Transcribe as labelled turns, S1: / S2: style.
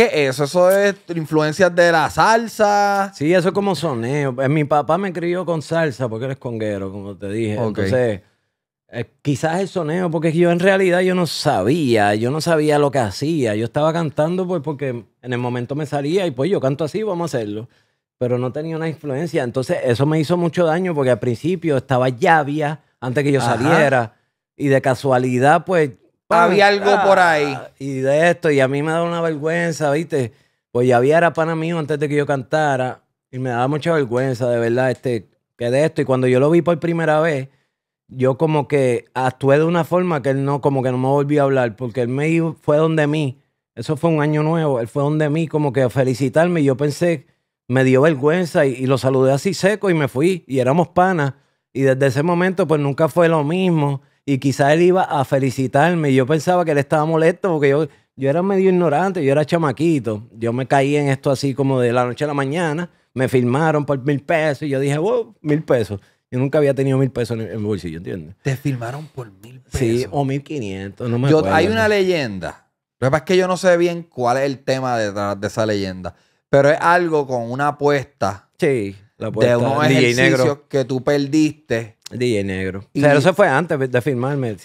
S1: ¿Qué es? Eso es influencias de la salsa. Sí, eso es como soneo. Eh, mi papá me crió con salsa porque él es conguero, como te dije. Entonces, eh, quizás el soneo, porque yo en realidad yo no sabía, yo no sabía lo que hacía. Yo estaba cantando pues porque en el momento me salía y pues yo canto así, vamos a hacerlo. Pero no tenía una influencia. Entonces, eso me hizo mucho daño porque al principio estaba llavia antes que yo saliera. Y de casualidad, pues
S2: había algo por
S1: ahí. Ah, y de esto, y a mí me da una vergüenza, ¿viste? Pues ya había era pana mío antes de que yo cantara, y me daba mucha vergüenza, de verdad, este, que de esto. Y cuando yo lo vi por primera vez, yo como que actué de una forma que él no, como que no me volvió a hablar, porque él me fue donde mí. Eso fue un año nuevo, él fue donde mí como que a felicitarme y yo pensé, me dio vergüenza y, lo saludé así seco y me fui y éramos panas. Y desde ese momento pues nunca fue lo mismo y quizá él iba a felicitarme. yo pensaba que él estaba molesto porque yo, era medio ignorante, yo era chamaquito. Yo me caí en esto así como de la noche a la mañana. Me filmaron por mil pesos y yo dije, wow, mil pesos. Yo nunca había tenido mil pesos en el bolsillo, ¿entiendes? Te filmaron por mil pesos. Sí, o mil quinientos, no me acuerdo. Hay una leyenda. Lo que pasa es que yo no sé bien cuál es el tema detrás de esa leyenda. Pero es algo con una apuesta Sí, la De unos DJ ejercicios negro. que tú perdiste. DJ negro. Pero eso fue antes de firmarme.